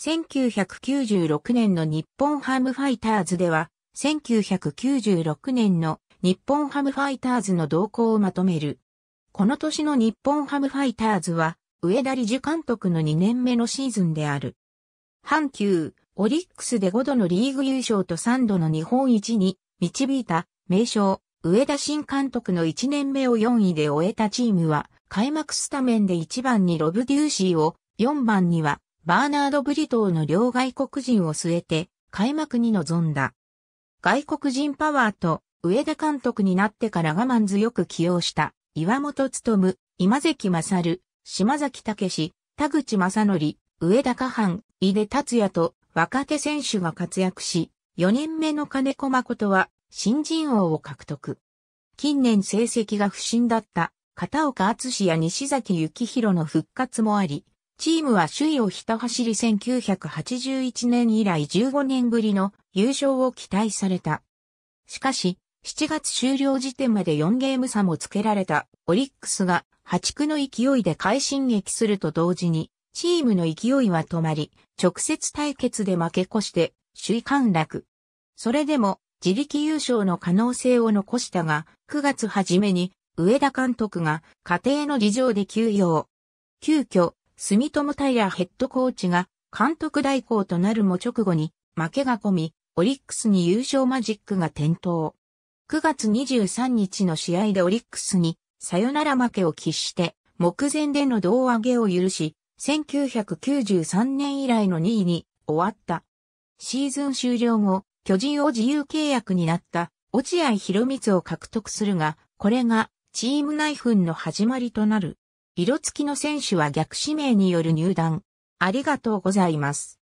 1996年の日本ハムファイターズでは、1996年の日本ハムファイターズの動向をまとめる。この年の日本ハムファイターズは、上田理事監督の2年目のシーズンである。阪急、オリックスで5度のリーグ優勝と3度の日本一に導いた名称、上田新監督の1年目を4位で終えたチームは、開幕スタメンで1番にロブデューシーを、4番にはバーナード・ブリトーの両外国人を据えて、開幕に臨んだ。外国人パワーと、上田監督になってから我慢強く起用した、岩本勤、今関勝、島崎武史、田口正則、上田下半、井出達也と若手選手が活躍し、4年目の金子誠は新人王を獲得。近年成績が不振だった片岡厚や西崎幸宏の復活もあり、チームは首位をひた走り1981年以来15年ぶりの優勝を期待された。しかし、7月終了時点まで4ゲーム差もつけられたオリックスが破竹の勢いで快進撃すると同時に、チームの勢いは止まり、直接対決で負け越して首位陥落。それでも自力優勝の可能性を残したが、9月初めに上田監督が家庭の事情で休養。急遽、住友タイヤヘッドコーチが監督代行となるも直後に負けが込み、オリックスに優勝マジックが点灯。9月23日の試合でオリックスにさよなら負けを喫して、目前での胴上げを許し、1993年以来の2位に終わった。シーズン終了後、巨人を自由契約になった落合博光を獲得するが、これがチーム内紛の始まりとなる。色付きの選手は逆指名による入団。ありがとうございます。